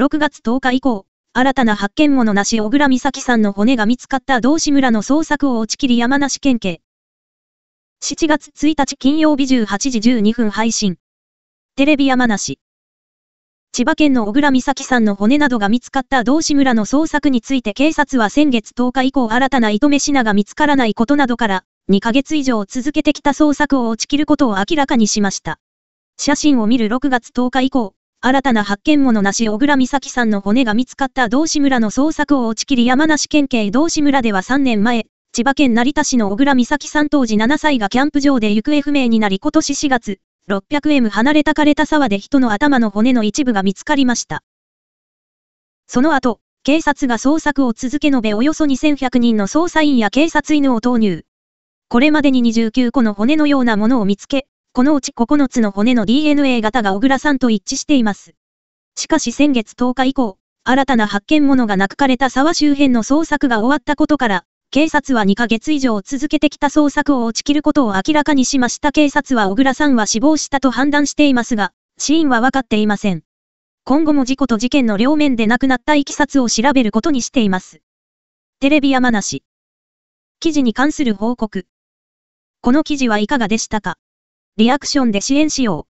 6月10日以降、新たな発見物なし小倉美咲さんの骨が見つかった道志村の捜索を打ち切り山梨県警。7月1日金曜日18時12分配信。テレビ山梨。千葉県の小倉美咲さんの骨などが見つかった道志村の捜索について警察は先月10日以降新たな糸目品が見つからないことなどから、2ヶ月以上続けてきた捜索を打ち切ることを明らかにしました。写真を見る6月10日以降、新たな発見物なし小倉美咲さんの骨が見つかった道志村の捜索を打ち切り山梨県警道志村では3年前、千葉県成田市の小倉美咲さん当時7歳がキャンプ場で行方不明になり今年4月、600m 離れた枯れた沢で人の頭の骨の一部が見つかりました。その後、警察が捜索を続け延べおよそ2100人の捜査員や警察犬を投入。これまでに29個の骨のようなものを見つけ、このうち9つの骨の DNA 型が小倉さんと一致しています。しかし先月10日以降、新たな発見物がなくかれた沢周辺の捜索が終わったことから、警察は2ヶ月以上続けてきた捜索を打ち切ることを明らかにしました警察は小倉さんは死亡したと判断していますが、死因は分かっていません。今後も事故と事件の両面で亡くなったいきさつを調べることにしています。テレビ山梨。記事に関する報告。この記事はいかがでしたかリアクションで支援しよう。